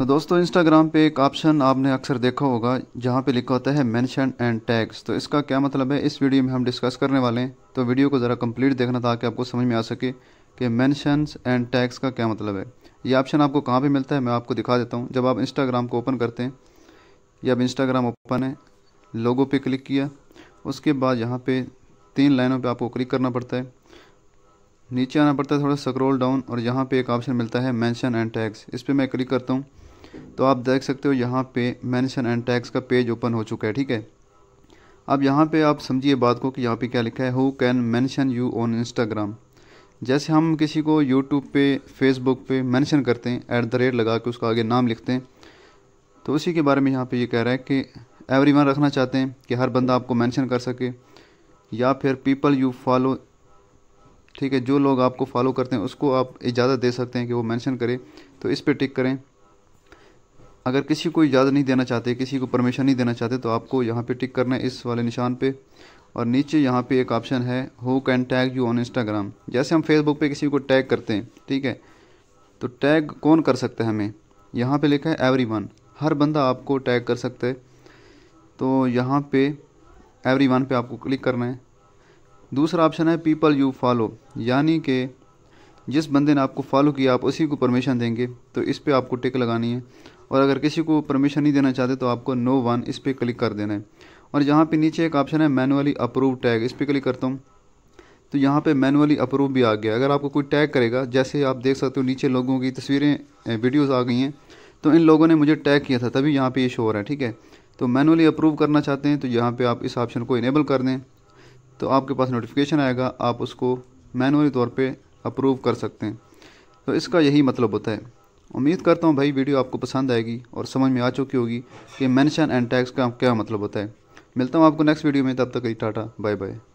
तो दोस्तों इंस्टाग्राम पे एक ऑप्शन आपने अक्सर देखा होगा जहाँ पे लिखा होता है मेंशन एंड टैग्स तो इसका क्या मतलब है इस वीडियो में हम डिस्कस करने वाले हैं तो वीडियो को ज़रा कंप्लीट देखना ताकि आपको समझ में आ सके कि मैंशन एंड टैग्स का क्या मतलब है ये ऑप्शन आपको कहाँ पर मिलता है मैं आपको दिखा देता हूँ जब आप इंस्टाग्राम को ओपन करते हैं या अब इंस्टाग्राम ओपन है लोगों पर क्लिक किया उसके बाद यहाँ पर तीन लाइनों पर आपको क्लिक करना पड़ता है नीचे आना पड़ता है थोड़ा स्क्रॉल डाउन और यहाँ पे एक ऑप्शन मिलता है मेंशन एंड टैग्स इस पर मैं क्लिक करता हूँ तो आप देख सकते हो यहाँ पे मेंशन एंड टैक्स का पेज ओपन हो चुका है ठीक है अब यहाँ पे आप समझिए बात को कि यहाँ पे क्या लिखा है who can mention you on Instagram जैसे हम किसी को यूट्यूब पे फेसबुक पे मेंशन करते हैं ऐट द रेट लगा के उसका आगे नाम लिखते हैं तो उसी के बारे में यहाँ पर ये यह कह रहा है कि एवरी रखना चाहते हैं कि हर बंदा आपको मैंशन कर सके या फिर पीपल यू फॉलो ठीक है जो लोग आपको फॉलो करते हैं उसको आप इजाज़त दे सकते हैं कि वो मेंशन करें तो इस पर टिक करें अगर किसी को इजाज़त नहीं देना चाहते किसी को परमिशन नहीं देना चाहते तो आपको यहाँ पे टिक करना है इस वाले निशान पे और नीचे यहाँ पे एक ऑप्शन है who can tag you on Instagram जैसे हम फेसबुक पे किसी को टैग करते हैं ठीक है तो टैग कौन कर सकता है हमें यहाँ पे लिखा है एवरी वन हर बंदा आपको टैग कर सकता है तो यहाँ पे एवरी वन पर आपको क्लिक करना है दूसरा ऑप्शन है पीपल यू फॉलो यानी कि जिस बंदे ने आपको फॉलो किया आप उसी को परमिशन देंगे तो इस पर आपको टिक लगानी है और अगर किसी को परमिशन नहीं देना चाहते तो आपको नो वन इस पर क्लिक कर देना है और यहाँ पे नीचे एक ऑप्शन है मैनुअली अप्रूव टैग इस पर क्लिक करता हूँ तो यहाँ पे मैनुअली अप्रूव भी आ गया अगर आपको कोई टैग करेगा जैसे आप देख सकते हो नीचे लोगों की तस्वीरें वीडियोज़ आ गई हैं तो इन लोगों ने मुझे टैग किया था तभी यहाँ पर ये शो हो रहा है ठीक है तो मैनुअली अप्रूव करना चाहते हैं तो यहाँ पर आप इस ऑप्शन को इनेबल कर दें तो आपके पास नोटिफिकेशन आएगा आप उसको मैनुअली तौर पर अप्रूव कर सकते हैं तो इसका यही मतलब होता है उम्मीद करता हूँ भाई वीडियो आपको पसंद आएगी और समझ में आ चुकी होगी कि मैंशन एंड टैक्स का क्या मतलब होता है मिलता हूँ आपको नेक्स्ट वीडियो में तब तक ही टाटा बाय बाय